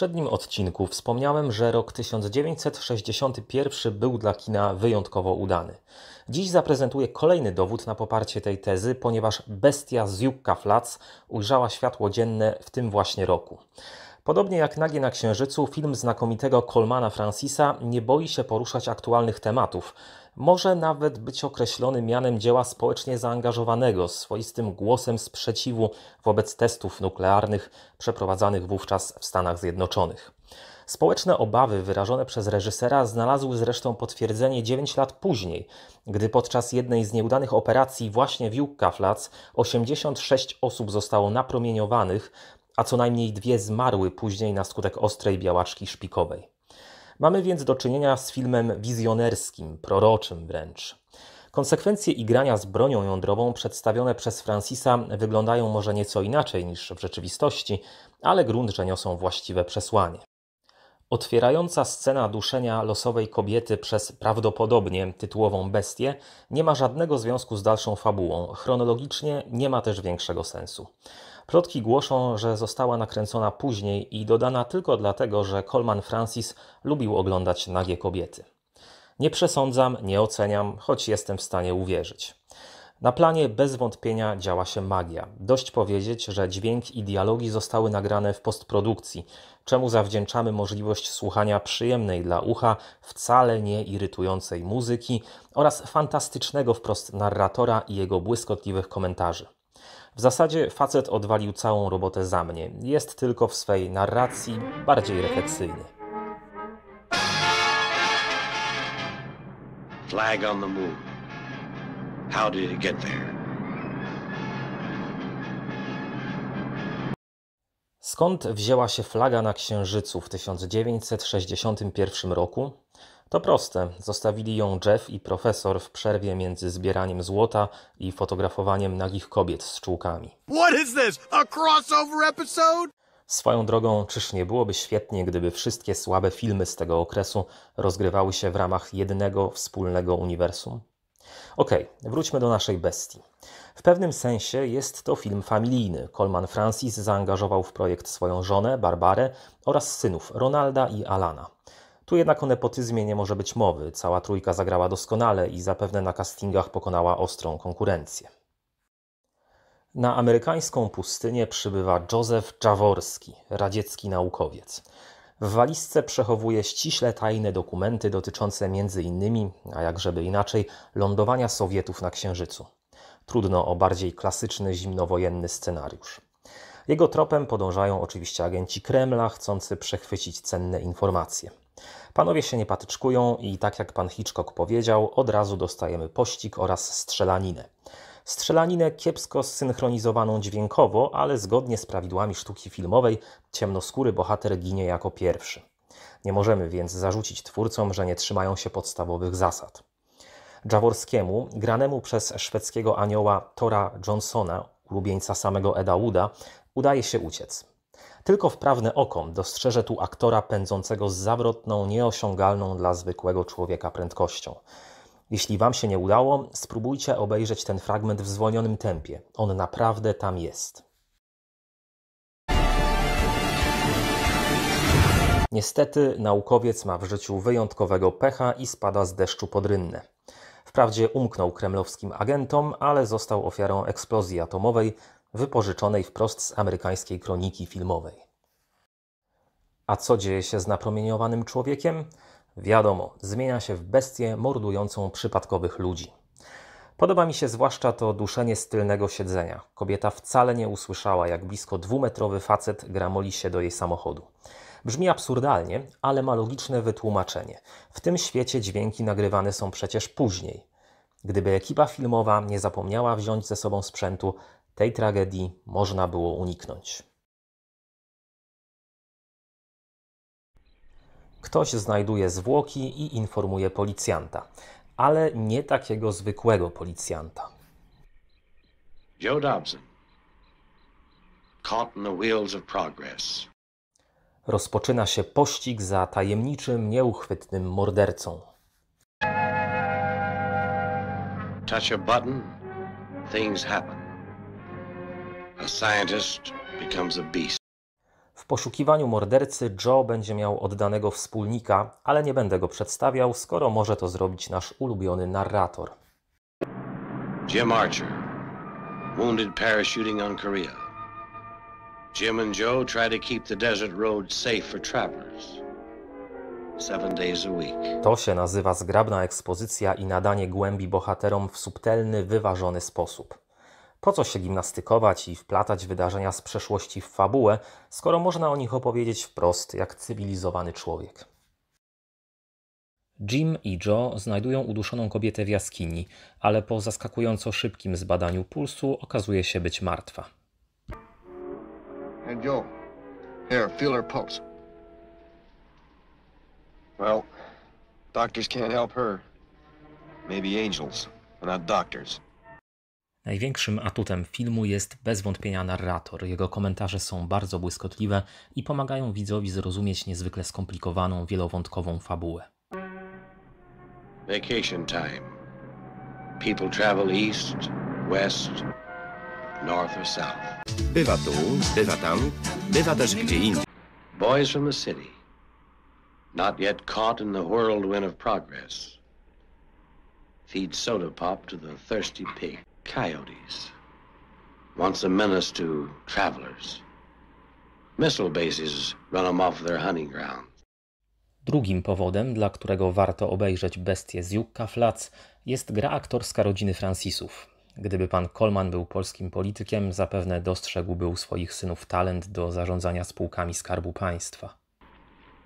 poprzednim odcinku wspomniałem, że rok 1961 był dla kina wyjątkowo udany. Dziś zaprezentuję kolejny dowód na poparcie tej tezy, ponieważ Bestia z Jukka Flats ujrzała światło dzienne w tym właśnie roku. Podobnie jak Nagie na Księżycu, film znakomitego Colmana Francisa nie boi się poruszać aktualnych tematów. Może nawet być określony mianem dzieła społecznie zaangażowanego, swoistym głosem sprzeciwu wobec testów nuklearnych przeprowadzanych wówczas w Stanach Zjednoczonych. Społeczne obawy wyrażone przez reżysera znalazły zresztą potwierdzenie 9 lat później, gdy podczas jednej z nieudanych operacji właśnie w Jukka Flats 86 osób zostało napromieniowanych, a co najmniej dwie zmarły później na skutek ostrej białaczki szpikowej. Mamy więc do czynienia z filmem wizjonerskim, proroczym wręcz. Konsekwencje igrania z bronią jądrową przedstawione przez Francisa wyglądają może nieco inaczej niż w rzeczywistości, ale grunt, że niosą właściwe przesłanie. Otwierająca scena duszenia losowej kobiety przez prawdopodobnie tytułową bestię nie ma żadnego związku z dalszą fabułą, chronologicznie nie ma też większego sensu. Plotki głoszą, że została nakręcona później i dodana tylko dlatego, że Coleman Francis lubił oglądać nagie kobiety. Nie przesądzam, nie oceniam, choć jestem w stanie uwierzyć. Na planie bez wątpienia działa się magia. Dość powiedzieć, że dźwięk i dialogi zostały nagrane w postprodukcji, czemu zawdzięczamy możliwość słuchania przyjemnej dla ucha, wcale nie irytującej muzyki oraz fantastycznego wprost narratora i jego błyskotliwych komentarzy. W zasadzie facet odwalił całą robotę za mnie. Jest tylko w swej narracji bardziej refleksyjny. Flag on the moon. How did it get there? Skąd wzięła się flaga na Księżycu w 1961 roku? To proste. Zostawili ją Jeff i profesor w przerwie między zbieraniem złota i fotografowaniem nagich kobiet z czółkami. What is this? A crossover episode? Swoją drogą, czyż nie byłoby świetnie, gdyby wszystkie słabe filmy z tego okresu rozgrywały się w ramach jednego wspólnego uniwersum? Okej, okay, wróćmy do naszej bestii. W pewnym sensie jest to film familijny. Coleman Francis zaangażował w projekt swoją żonę, Barbarę oraz synów Ronalda i Alana. Tu jednak o nepotyzmie nie może być mowy. Cała trójka zagrała doskonale i zapewne na castingach pokonała ostrą konkurencję. Na amerykańską pustynię przybywa Józef Jaworski, radziecki naukowiec. W walizce przechowuje ściśle tajne dokumenty dotyczące m.in., a jakżeby inaczej, lądowania Sowietów na Księżycu. Trudno o bardziej klasyczny zimnowojenny scenariusz. Jego tropem podążają oczywiście agenci Kremla, chcący przechwycić cenne informacje. Panowie się nie patyczkują i tak jak pan Hitchcock powiedział, od razu dostajemy pościg oraz strzelaninę. Strzelaninę kiepsko zsynchronizowaną dźwiękowo, ale zgodnie z prawidłami sztuki filmowej ciemnoskóry bohater ginie jako pierwszy. Nie możemy więc zarzucić twórcom, że nie trzymają się podstawowych zasad. Jaworskiemu, granemu przez szwedzkiego anioła Tora Johnsona, ulubieńca samego Eda Wooda, udaje się uciec. Tylko wprawne oko dostrzeże tu aktora pędzącego z zawrotną, nieosiągalną dla zwykłego człowieka prędkością. Jeśli Wam się nie udało, spróbujcie obejrzeć ten fragment w zwolnionym tempie. On naprawdę tam jest. Niestety, naukowiec ma w życiu wyjątkowego pecha i spada z deszczu pod rynnę. Wprawdzie umknął kremlowskim agentom, ale został ofiarą eksplozji atomowej, wypożyczonej wprost z amerykańskiej kroniki filmowej. A co dzieje się z napromieniowanym człowiekiem? Wiadomo, zmienia się w bestię mordującą przypadkowych ludzi. Podoba mi się zwłaszcza to duszenie z tylnego siedzenia. Kobieta wcale nie usłyszała, jak blisko dwumetrowy facet gramoli się do jej samochodu. Brzmi absurdalnie, ale ma logiczne wytłumaczenie. W tym świecie dźwięki nagrywane są przecież później. Gdyby ekipa filmowa nie zapomniała wziąć ze sobą sprzętu, tej tragedii można było uniknąć. Ktoś znajduje zwłoki i informuje policjanta, ale nie takiego zwykłego policjanta. Joe Dobson. Caught in the wheels of progress. Rozpoczyna się pościg za tajemniczym, nieuchwytnym mordercą. Touch a button, things happen. W poszukiwaniu mordercy Joe będzie miał oddanego wspólnika, ale nie będę go przedstawiał, skoro może to zrobić nasz ulubiony narrator. Jim Archer, wounded parachuting on Korea. Jim and Joe try to keep the desert road safe for travelers. seven days a week. To się nazywa zgrabna ekspozycja i nadanie głębi bohaterom w subtelny, wyważony sposób. Po co się gimnastykować i wplatać wydarzenia z przeszłości w fabułę, skoro można o nich opowiedzieć wprost, jak cywilizowany człowiek? Jim i Joe znajdują uduszoną kobietę w jaskini, ale po zaskakująco szybkim zbadaniu pulsu okazuje się być martwa. Hey Joe, here, feel her pulse. Well, doctors can't help her. Maybe angels, not doctors. Największym atutem filmu jest bez wątpienia narrator. Jego komentarze są bardzo błyskotliwe i pomagają widzowi zrozumieć niezwykle skomplikowaną, wielowątkową fabułę. Vacation time. People travel east, west, north or south. Bywa tu, bywa tam, bywa też gdzie indziej. Boys from the city, not yet caught in the whirlwind of progress, feed soda pop to the thirsty pig coyotes. Once a menace to travelers. Missile bases run them off their hunting Drugim powodem, dla którego warto obejrzeć bestię z Jukka Flats, jest gra aktorska rodziny Francisów. Gdyby pan Coleman był polskim politykiem, zapewne dostrzegłby u swoich synów talent do zarządzania spółkami Skarbu Państwa.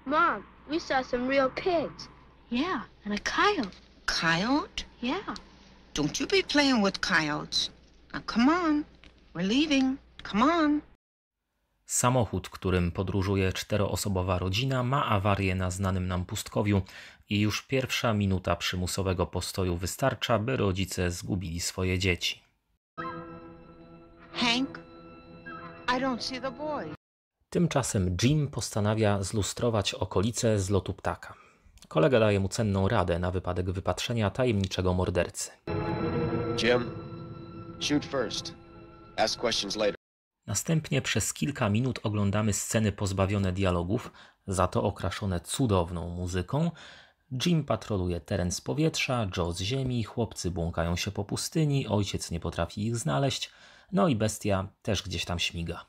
Mom, we saw some real pigs. Yeah, and a coyote. Coyote? Yeah. Don't you be playing with coyotes. Now come on, we're leaving. Come on. Samochód, którym podróżuje czteroosobowa rodzina, ma awarię na znanym nam pustkowiu i już pierwsza minuta przymusowego postoju wystarcza, by rodzice zgubili swoje dzieci. Hank, I don't see the boy. Tymczasem Jim postanawia zlustrować okolice z lotu ptaka. Kolega daje mu cenną radę na wypadek wypatrzenia tajemniczego mordercy. Jim, shoot first. Ask questions later. Następnie przez kilka minut oglądamy sceny pozbawione dialogów, za to okraszone cudowną muzyką. Jim patroluje teren z powietrza, Joe z ziemi, chłopcy błąkają się po pustyni, ojciec nie potrafi ich znaleźć, no i bestia też gdzieś tam śmiga.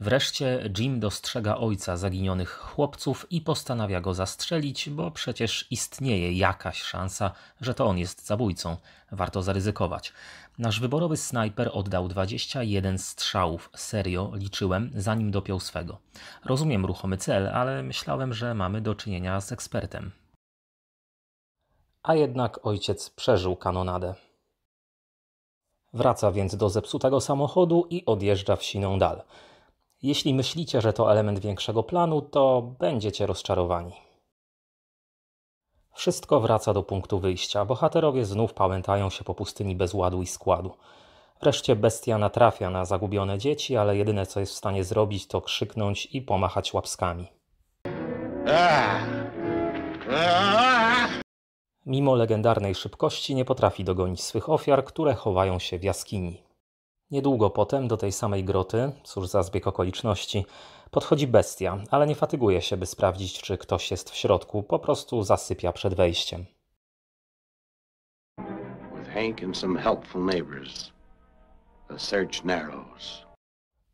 Wreszcie Jim dostrzega ojca zaginionych chłopców i postanawia go zastrzelić, bo przecież istnieje jakaś szansa, że to on jest zabójcą. Warto zaryzykować. Nasz wyborowy snajper oddał 21 strzałów, serio liczyłem, zanim dopiął swego. Rozumiem ruchomy cel, ale myślałem, że mamy do czynienia z ekspertem. A jednak ojciec przeżył kanonadę. Wraca więc do zepsutego samochodu i odjeżdża w siną dal. Jeśli myślicie, że to element większego planu, to będziecie rozczarowani. Wszystko wraca do punktu wyjścia. Bohaterowie znów pałętają się po pustyni bez ładu i składu. Wreszcie bestia natrafia na zagubione dzieci, ale jedyne co jest w stanie zrobić to krzyknąć i pomachać łapskami. Mimo legendarnej szybkości nie potrafi dogonić swych ofiar, które chowają się w jaskini. Niedługo potem do tej samej groty, cóż za zbieg okoliczności, podchodzi bestia, ale nie fatyguje się, by sprawdzić, czy ktoś jest w środku, po prostu zasypia przed wejściem.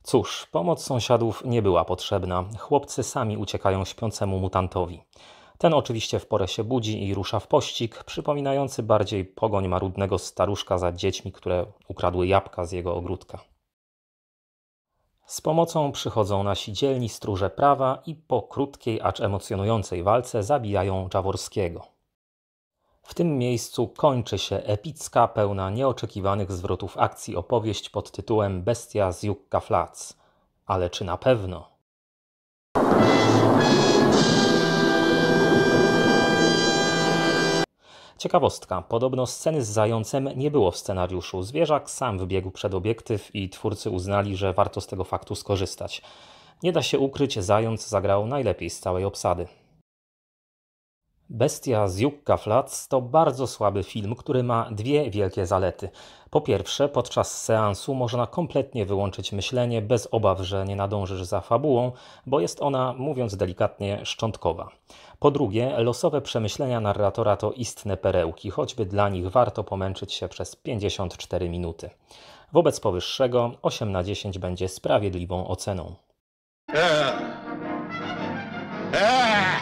Cóż, pomoc sąsiadów nie była potrzebna. Chłopcy sami uciekają śpiącemu mutantowi. Ten oczywiście w porę się budzi i rusza w pościg, przypominający bardziej pogoń marudnego staruszka za dziećmi, które ukradły jabłka z jego ogródka. Z pomocą przychodzą nasi dzielni stróże prawa i po krótkiej, acz emocjonującej walce zabijają Jaworskiego. W tym miejscu kończy się epicka, pełna nieoczekiwanych zwrotów akcji opowieść pod tytułem Bestia z Jukka Flats. Ale czy na pewno? Ciekawostka. Podobno sceny z zającem nie było w scenariuszu. Zwierzak sam wbiegł przed obiektyw i twórcy uznali, że warto z tego faktu skorzystać. Nie da się ukryć, zając zagrał najlepiej z całej obsady. Bestia z Jukka Flats to bardzo słaby film, który ma dwie wielkie zalety. Po pierwsze, podczas seansu można kompletnie wyłączyć myślenie bez obaw, że nie nadążysz za fabułą, bo jest ona, mówiąc delikatnie, szczątkowa. Po drugie, losowe przemyślenia narratora to istne perełki, choćby dla nich warto pomęczyć się przez 54 minuty. Wobec powyższego 8 na 10 będzie sprawiedliwą oceną. Eee. Eee.